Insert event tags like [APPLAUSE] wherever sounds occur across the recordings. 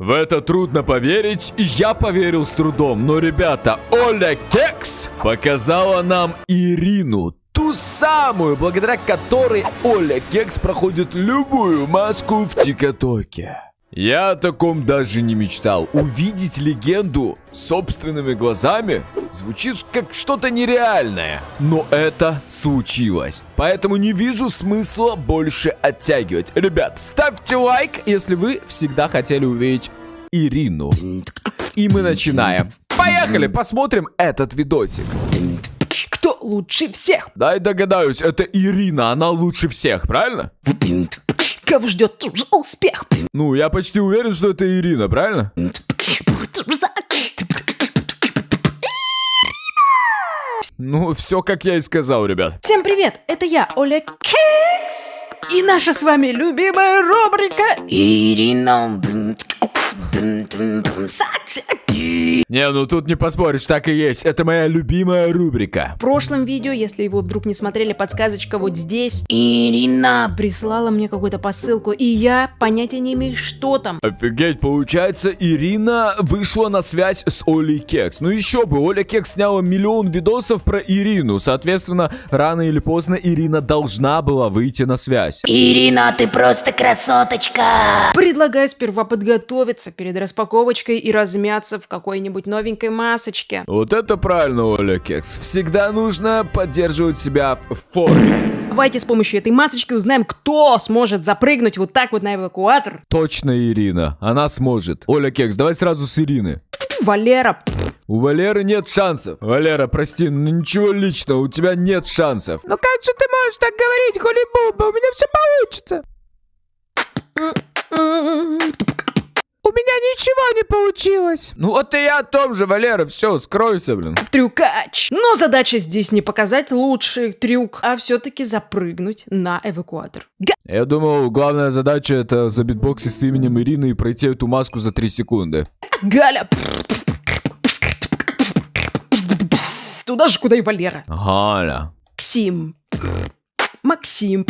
В это трудно поверить, и я поверил с трудом, но, ребята, Оля Кекс показала нам Ирину, ту самую, благодаря которой Оля Кекс проходит любую маску в ТикТоке. Я о таком даже не мечтал. Увидеть легенду собственными глазами звучит как что-то нереальное. Но это случилось. Поэтому не вижу смысла больше оттягивать. Ребят, ставьте лайк, если вы всегда хотели увидеть Ирину. И мы начинаем. Поехали, посмотрим этот видосик кто лучше всех? Дай догадаюсь, это Ирина, она лучше всех, правильно? Кого ждет успех? Ну, я почти уверен, что это Ирина, правильно? Ну, все как я и сказал, ребят. Всем привет, это я, Оля Кекс. И наша с вами любимая рубрика Ирина. Не, ну тут не поспоришь, так и есть. Это моя любимая рубрика. В прошлом видео, если его вдруг не смотрели, подсказочка вот здесь. Ирина прислала мне какую-то посылку, и я понятия не имею, что там. Офигеть, получается, Ирина вышла на связь с Олей Кекс. Ну еще бы, Оля Кекс сняла миллион видосов про Ирину. Соответственно, рано или поздно Ирина должна была выйти на связь. Ирина, ты просто красоточка! Предлагаю сперва подготовиться перед распаковочкой и размяться в какой-нибудь новенькой масочке. Вот это правильно, Оля Кекс. Всегда нужно поддерживать себя в форме. Давайте с помощью этой масочки узнаем, кто сможет запрыгнуть вот так вот на эвакуатор. Точно Ирина. Она сможет. Оля Кекс, давай сразу с Ирины. Валера. У Валеры нет шансов. Валера, прости, ну ничего личного, у тебя нет шансов. Ну как же ты можешь так говорить, Холибуба? У меня все получится не получилось. Ну вот и я о том же, Валера, все, скройся, блин. Трюкач. Но задача здесь не показать лучший трюк, а все-таки запрыгнуть на эвакуатор. Га я думал, главная задача это забитбоксить с именем Ирины и пройти эту маску за 3 секунды. Галя. Туда же, куда и Валера. Галя. Ксим. Максим.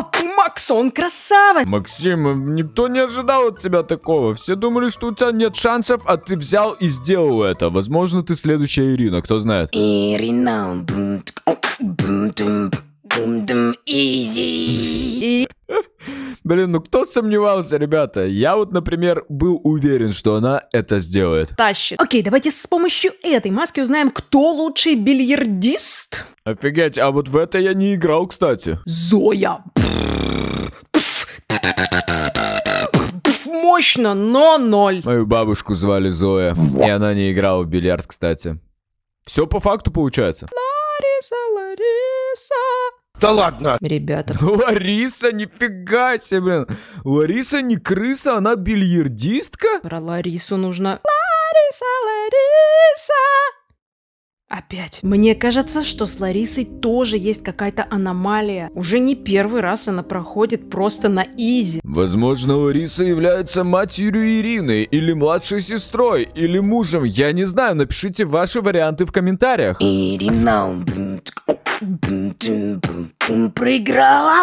А Макс, он красавец! Максим, никто не ожидал от тебя такого. Все думали, что у тебя нет шансов, а ты взял и сделал это. Возможно, ты следующая Ирина, кто знает. Ирина. Изи. Блин, ну кто сомневался, ребята? Я вот, например, был уверен, что она это сделает. Тащит. Окей, давайте с помощью этой маски узнаем, кто лучший бильярдист. Офигеть, а вот в это я не играл, кстати. Зоя. Пфф. мощно, но ноль. Мою бабушку звали Зоя, и она не играла в бильярд, кстати. Все по факту получается. Лариса, Лариса. Да ладно! Ребята. [LAUGHS] Лариса, нифига себе, блин. Лариса не крыса, она бильярдистка? Про Ларису нужно... Лариса, Лариса! Опять. Мне кажется, что с Ларисой тоже есть какая-то аномалия. Уже не первый раз она проходит просто на изи. Возможно, Лариса является матерью Ирины, или младшей сестрой, или мужем. Я не знаю, напишите ваши варианты в комментариях. Ирина проиграла.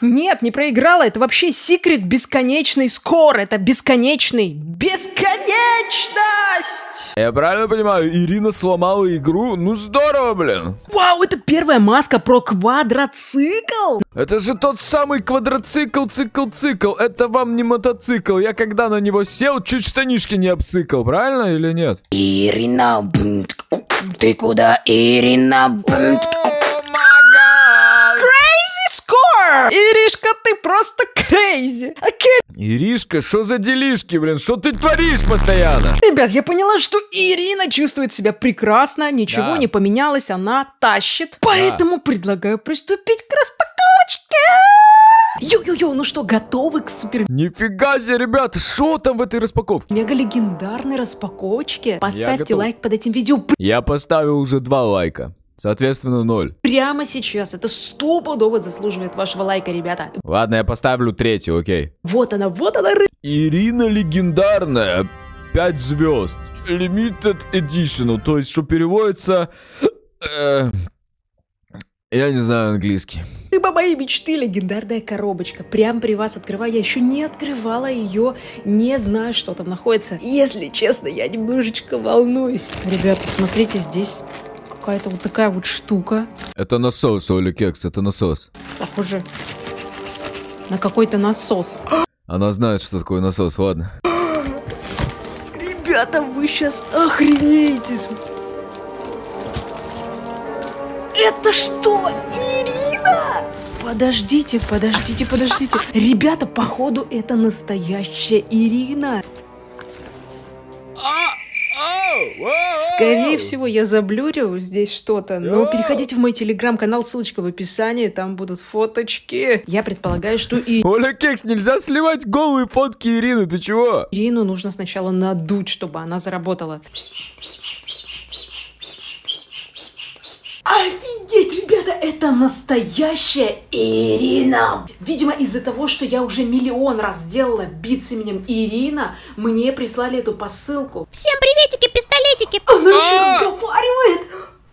Нет, не проиграла. Это вообще секрет бесконечный скор. Это бесконечный. Бесконечность! Я правильно понимаю, Ирина сломала игру? Ну здорово, блин. Вау, это первая маска про квадроцикл? Это же тот самый квадроцикл, цикл, цикл. Это вам не мотоцикл. Я когда на него сел, чуть штанишки не обсыкал. Правильно или нет? Ирина, ты куда, Ирина? Бунт, Иришка, ты просто крейзи. Окей. Иришка, что за делишки, блин? Что ты творишь постоянно? Ребят, я поняла, что Ирина чувствует себя прекрасно, ничего да. не поменялось, она тащит. Поэтому да. предлагаю приступить к распаковочке. Йо-йо-йо, ну что, готовы к супер... Нифига себе, ребят, что там в этой распаковке? Мега легендарной распаковочке. Поставьте лайк под этим видео. Я поставил уже два лайка. Соответственно, ноль. Прямо сейчас. Это стопудово заслуживает вашего лайка, ребята. Ладно, я поставлю третий, окей. Вот она, вот она, ры... Ирина легендарная. пять звезд. Limited Edition. То есть, что переводится... Э, я не знаю английский. Рыба моей мечты, легендарная коробочка. Прям при вас открываю. Я еще не открывала ее, не знаю, что там находится. Если честно, я немножечко волнуюсь. Ребята, смотрите, здесь какая-то вот такая вот штука. Это насос, Оля Кекс, это насос. Похоже на какой-то насос. Она знает, что такое насос, ладно. Ребята, вы сейчас охренеетесь! Это что, Ирина? Подождите, подождите, подождите. Ребята, походу, это настоящая Ирина. Скорее всего, я заблюрил здесь что-то, но переходите в мой телеграм-канал, ссылочка в описании, там будут фоточки. Я предполагаю, что и... Оля Кекс, нельзя сливать голые фотки Ирины, ты чего? Ирину нужно сначала надуть, чтобы она заработала. Офигеть, это настоящая Ирина! Видимо, из-за того, что я уже миллион раз сделала бит с именем Ирина, мне прислали эту посылку. Всем приветики, пистолетики! Она еще а! разговаривает!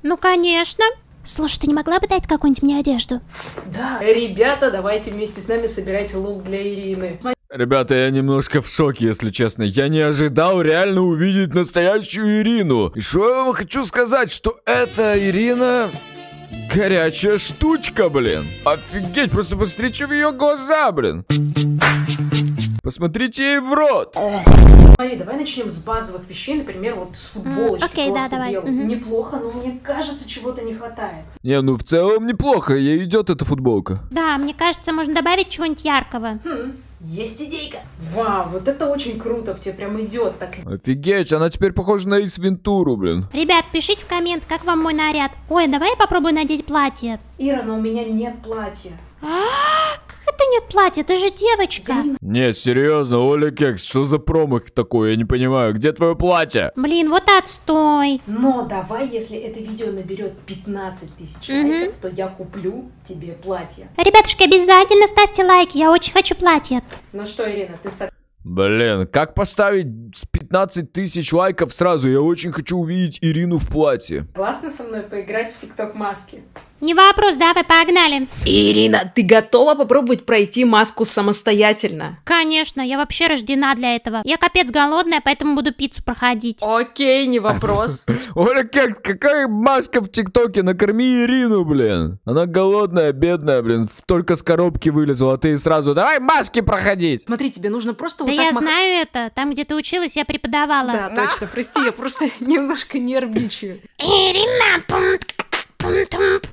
Ну, конечно. Слушай, ты не могла бы дать какую-нибудь мне одежду? Да. Ребята, давайте вместе с нами собирать лук для Ирины. Ребята, я немножко в шоке, если честно. Я не ожидал реально увидеть настоящую Ирину. И что я вам хочу сказать, что эта Ирина... Горячая штучка, блин. Офигеть, просто посмотрите в ее глаза, блин. Посмотрите ей в рот. Смотри, давай начнем с базовых вещей, например, вот с футболочки. Окей, да, давай. Неплохо, но мне кажется, чего-то не хватает. Не, ну в целом неплохо, ей идет эта футболка. Да, мне кажется, можно добавить чего-нибудь яркого. Хм, есть идейка. Вау, вот это очень круто, тебе прям идет так. Офигеть, она теперь похожа на Ис блин. Ребят, пишите в коммент, как вам мой наряд. Ой, давай я попробую надеть платье. Ира, но у меня нет платья. А, правда нет платья? Ты же девочка. Нет, серьезно, Оля Кекс, что за промах такой? Я не понимаю, где твое платье? Блин, вот отстой. Но давай, если это видео наберет 15 тысяч угу. лайков, то я куплю тебе платье. Ребятушки, обязательно ставьте лайк, я очень хочу платье. Ну что, Ирина, ты со... Блин, как поставить с 15 тысяч лайков сразу? Я очень хочу увидеть Ирину в платье. Классно со мной поиграть в тикток маски. Не вопрос, давай, погнали. Ирина, ты готова попробовать пройти маску самостоятельно? Конечно, я вообще рождена для этого. Я капец голодная, поэтому буду пиццу проходить. Окей, не вопрос. [LAUGHS] Оля, как, какая маска в ТикТоке? Накорми Ирину, блин. Она голодная, бедная, блин. Только с коробки вылезла, а ты сразу давай маски проходить. Смотри, тебе нужно просто вот так... Да я знаю это. Там, где ты училась, я преподавала. Да, да? точно, прости, я просто [LAUGHS] немножко нервничаю. Ирина, пункт, пункт, пункт.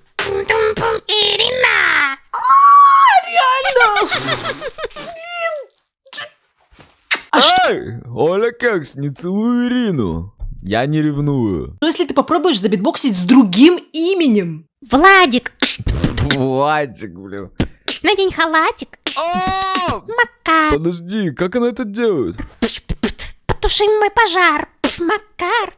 кекс, не целую Ирину. Я не ревную. Но ну, если ты попробуешь забитбоксить с другим именем? Владик. Владик, блин. Надень ну, халатик. А! Макар. Подожди, как она это делает? Потуши мой пожар, Макар.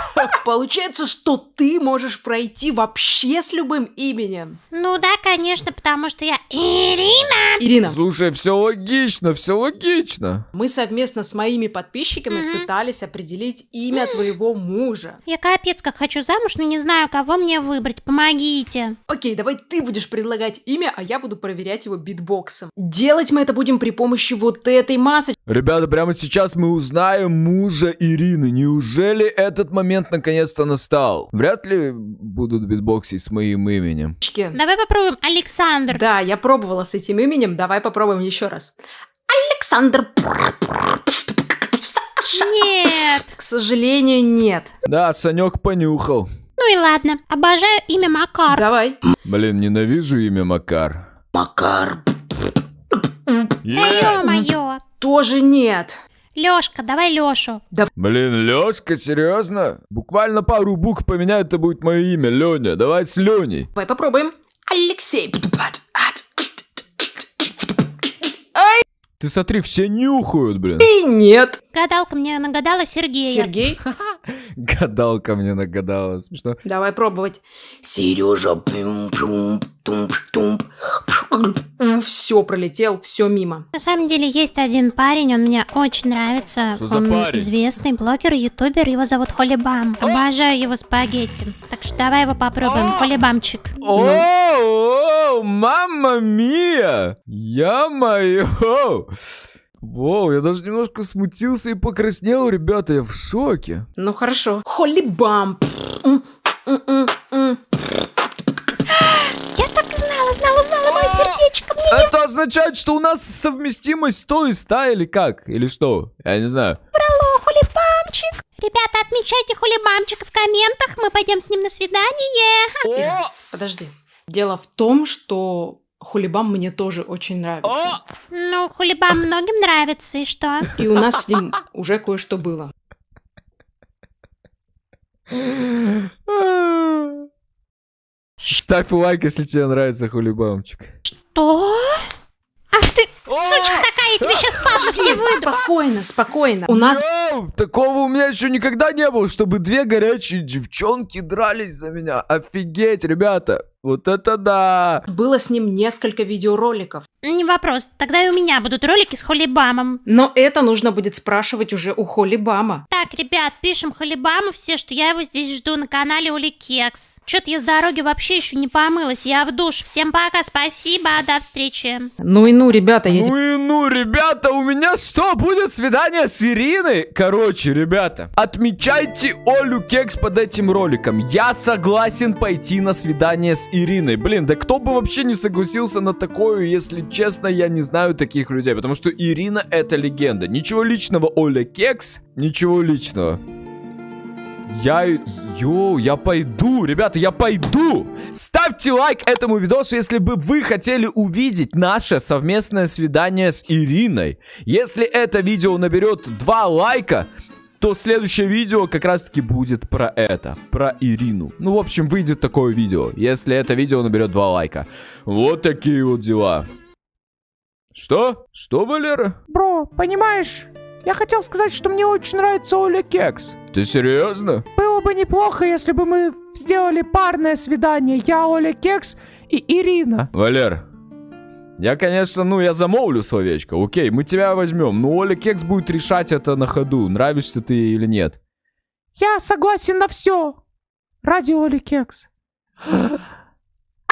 [LAUGHS] Получается, что ты можешь пройти вообще с любым именем. Ну да, конечно, потому что я Ирина. Ирина. Слушай, все логично, все логично. Мы совместно с моими подписчиками Мгм. пытались определить имя твоего мужа. Я капец как хочу замуж, но не знаю, кого мне выбрать. Помогите. Окей, давай ты будешь предлагать имя, а я буду проверять его битбоксом. Делать мы это будем при помощи вот этой масочки. Ребята, прямо сейчас мы узнаем мужа Ирины. Неужели этот момент наконец-то настал. Вряд ли будут битбоксить с моим именем. Давай попробуем Александр. Да, я пробовала с этим именем, давай попробуем еще раз. Александр. Нет. К сожалению, нет. Да, Санек понюхал. Ну и ладно, обожаю имя Макар. Давай. Блин, ненавижу имя Макар. Макар. Yes. мое. Тоже нет. Лёшка, давай Лёшу. Да... Блин, Лёшка, серьезно? Буквально пару букв поменять, это будет мое имя, Лёня. Давай с Лёней. Давай попробуем. Алексей. Ай! Ты смотри, все нюхают, блин. И нет. Гадалка мне нагадала Сергея. Сергей? Ха-ха. [LAUGHS] Гадалка мне нагадала, смешно. Давай пробовать. Сережа, пум пум тум тум Все пролетел, все мимо. На самом деле есть один парень, он мне очень нравится. Что он парень? известный блогер, ютубер, его зовут Холибам. А! Обожаю его спагетти. Так что давай его попробуем, а! Холибамчик. Ну. О, мама мия! Я моё! Вау, я даже немножко смутился и покраснел, ребята, я в шоке. Ну хорошо. Холли бамп. Я так и знала, знала, знала, мое сердечко мне. Это означает, что у нас совместимость 100 и 100 или как? Или что? Я не знаю. Брало, хулибамчик. Ребята, отмечайте хулибамчика в комментах, мы пойдем с ним на свидание. Подожди. Дело в том, что Хулибам мне тоже очень нравится. Ну, Хулибам многим нравится, и что? И у нас с ним уже кое-что было. Ставь лайк, если тебе нравится Хулибамчик. Что? Ах ты, сучка такая, я тебе сейчас падла все выйду. Спокойно, спокойно. У нас... Такого у меня еще никогда не было, чтобы две горячие девчонки дрались за меня. Офигеть, ребята. Вот это да! Было с ним несколько видеороликов. Ну, не вопрос, тогда и у меня будут ролики с Холли Бамом. Но это нужно будет спрашивать уже у Холли Бама. Так. Так, ребят, пишем Халибаму все, что я его здесь жду на канале Ули Кекс. Чё-то я с дороги вообще еще не помылась, я в душ. Всем пока, спасибо, до встречи. Ну и ну, ребята, я... Ну и ну, ребята, у меня что, будет свидание с Ириной? Короче, ребята, отмечайте Олю Кекс под этим роликом. Я согласен пойти на свидание с Ириной. Блин, да кто бы вообще не согласился на такое, если честно, я не знаю таких людей. Потому что Ирина это легенда. Ничего личного, Оля Кекс, Ничего личного. Я... Йоу, я пойду. Ребята, я пойду. Ставьте лайк этому видосу, если бы вы хотели увидеть наше совместное свидание с Ириной. Если это видео наберет два лайка, то следующее видео как раз-таки будет про это, про Ирину. Ну, в общем, выйдет такое видео, если это видео наберет два лайка. Вот такие вот дела. Что? Что, Валера? Бро, понимаешь, я хотел сказать, что мне очень нравится Оля Кекс. Ты серьезно? Было бы неплохо, если бы мы сделали парное свидание. Я Оля Кекс и Ирина. Валер, я, конечно, ну, я замолвлю словечко. Окей, мы тебя возьмем. Но ну, Оля Кекс будет решать это на ходу, нравишься ты или нет. Я согласен на все. Ради Оли Кекс. [GASPS]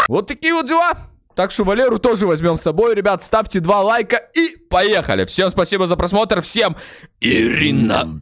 Вот такие вот дела. Так что Валеру тоже возьмем с собой. Ребят, ставьте два лайка и поехали. Всем спасибо за просмотр. Всем Ирина.